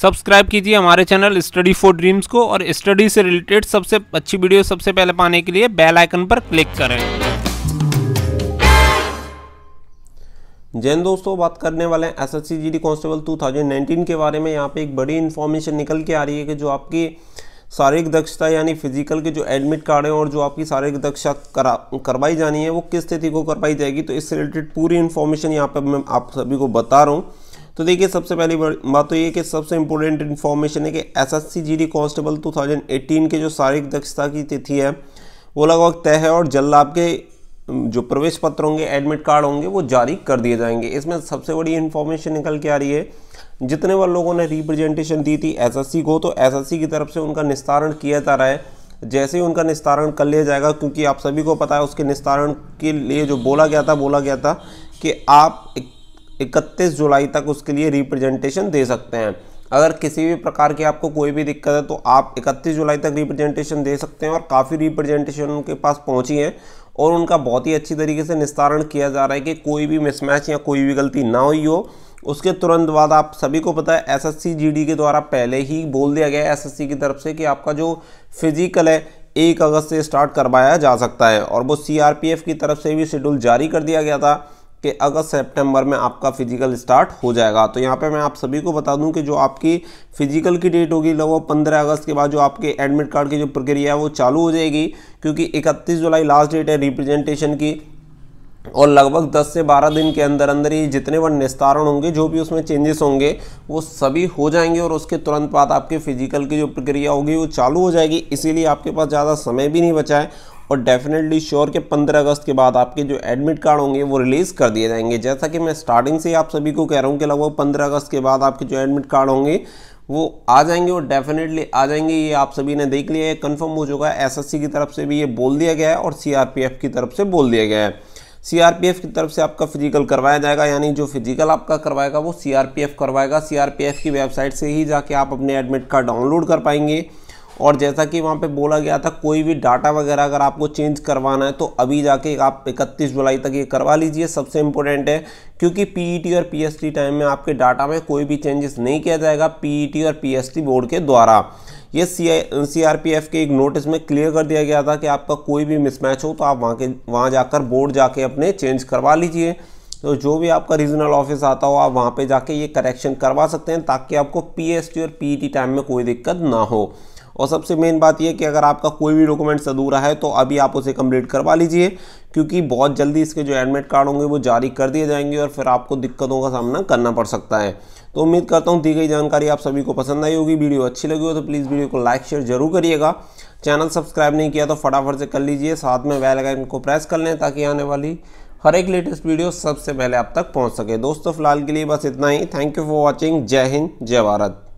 subscribe कीजिए हमारे channel study for dreams को और स्टडी से रिलेटेड सबसे अच्छी वीडियो सबसे पहले पाने के लिए बेल आइकन पर क्लिक करें जैन दोस्तों बात करने वाले हैं S S C G D constable two thousand nineteen के बारे में यहाँ पे एक बड़ी इन्फॉर्मेशन निकल के आ रही है कि जो आपकी शारीरिक दक्षता यानी फिजिकल के जो एडमिट कार्ड हैं और जो आपकी शारीरिक दक्षता करा करवाई जानी है वो किस स्थिति को करवाई जाएगी तो इससे रिलेटेड पूरी इन्फॉर्मेशन यहाँ पर मैं आप सभी को बता रहा हूँ तो देखिए सबसे पहली बात तो ये कि सबसे इंपॉर्टेंट इन्फॉर्मेशन है कि एसएससी जीडी कांस्टेबल 2018 के जो शारीरिक दक्षता की तिथि है वो लगभग तय है और जल्द आपके जो प्रवेश पत्र होंगे एडमिट कार्ड होंगे वो जारी कर दिए जाएंगे इसमें सबसे बड़ी इन्फॉर्मेशन निकल के आ रही है जितने वाले लोगों ने रिप्रेजेंटेशन दी थी सी को तो सी की तरफ से उनका निस्तारण किया जा रहा है जैसे ही उनका निस्तारण कर लिया जाएगा क्योंकि आप सभी को पता है उसके निस्तारण के लिए जो बोला गया था बोला गया था कि आप इकतीस जुलाई तक उसके लिए रिप्रेजेंटेशन दे सकते हैं अगर किसी भी प्रकार की आपको कोई भी दिक्कत है तो आप 31 जुलाई तक रिप्रेजेंटेशन दे सकते हैं और काफ़ी रिप्रेजेंटेशन उनके पास पहुंची है और उनका बहुत ही अच्छी तरीके से निस्तारण किया जा रहा है कि कोई भी मिसमैच या कोई भी गलती ना हुई हो उसके तुरंत बाद आप सभी को पता है एस जीडी के द्वारा पहले ही बोल दिया गया है एस की तरफ से कि आपका जो फिजिकल है एक अगस्त से स्टार्ट करवाया जा सकता है और वो सी की तरफ से भी शेड्यूल जारी कर दिया गया था कि अगस्त सितंबर में आपका फिजिकल स्टार्ट हो जाएगा तो यहाँ पे मैं आप सभी को बता दूं कि जो आपकी फिजिकल की डेट होगी लगभग पंद्रह अगस्त के बाद जो आपके एडमिट कार्ड की जो प्रक्रिया है वो चालू हो जाएगी क्योंकि इकतीस जुलाई लास्ट डेट है रिप्रेजेंटेशन की और लगभग 10 से 12 दिन के अंदर अंदर ही जितने वन निस्तारण होंगे जो भी उसमें चेंजेस होंगे वो सभी हो जाएंगे और उसके तुरंत बाद आपके फिजिकल की जो प्रक्रिया होगी वो चालू हो जाएगी इसीलिए आपके पास ज़्यादा समय भी नहीं बचा है और डेफिनेटली श्योर के 15 अगस्त के बाद आपके जो एडमिट कार्ड होंगे वो रिलीज़ कर दिए जाएंगे जैसा कि मैं स्टार्टिंग से आप सभी को कह रहा हूँ कि लगभग 15 अगस्त के बाद आपके जो एडमिट कार्ड होंगे वो आ जाएंगे और डेफिनेटली आ जाएंगे ये आप सभी ने देख लिया है कन्फर्म हो चुका है एस की तरफ से भी ये बोल दिया गया है और सी की तरफ से बोल दिया गया है सीआरपीएफ की तरफ से आपका फिजिकल करवाया जाएगा यानी जो फिजिकल आपका करवाएगा वो सीआरपीएफ करवाएगा सीआरपीएफ की वेबसाइट से ही जाके आप अपने एडमिट कार्ड डाउनलोड कर पाएंगे और जैसा कि वहाँ पे बोला गया था कोई भी डाटा वगैरह अगर आपको चेंज करवाना है तो अभी जाके आप 31 जुलाई तक ये करवा लीजिए सबसे इम्पोर्टेंट है क्योंकि पी e और पी टाइम में आपके डाटा में कोई भी चेंजेस नहीं किया जाएगा पी e और पी बोर्ड के द्वारा ये सी आई के एक नोटिस में क्लियर कर दिया गया था कि आपका कोई भी मिसमैच हो तो आप वहाँ के वहाँ जाकर बोर्ड जाके अपने चेंज करवा लीजिए तो जो भी आपका रीजनल ऑफिस आता हो आप वहाँ पे जाके ये करेक्शन करवा सकते हैं ताकि आपको पी और पी टाइम e में कोई दिक्कत ना हो और सबसे मेन बात यह कि अगर आपका कोई भी डॉक्यूमेंट्स अधूरा है तो अभी आप उसे कंप्लीट करवा लीजिए क्योंकि बहुत जल्दी इसके जो एडमिट कार्ड होंगे वो जारी कर दिए जाएंगे और फिर आपको दिक्कतों का सामना करना पड़ सकता है तो उम्मीद करता हूँ दी गई जानकारी आप सभी को पसंद आई होगी वीडियो अच्छी लगी हो तो प्लीज़ वीडियो को लाइक शेयर जरूर करिएगा चैनल सब्सक्राइब नहीं किया तो फटाफट से कर लीजिए साथ में बेल आइकन को प्रेस कर लें ताकि आने वाली हर एक लेटेस्ट वीडियो सबसे पहले आप तक पहुंच सके दोस्तों फिलहाल के लिए बस इतना ही थैंक यू फॉर वॉचिंग जय हिंद जय भारत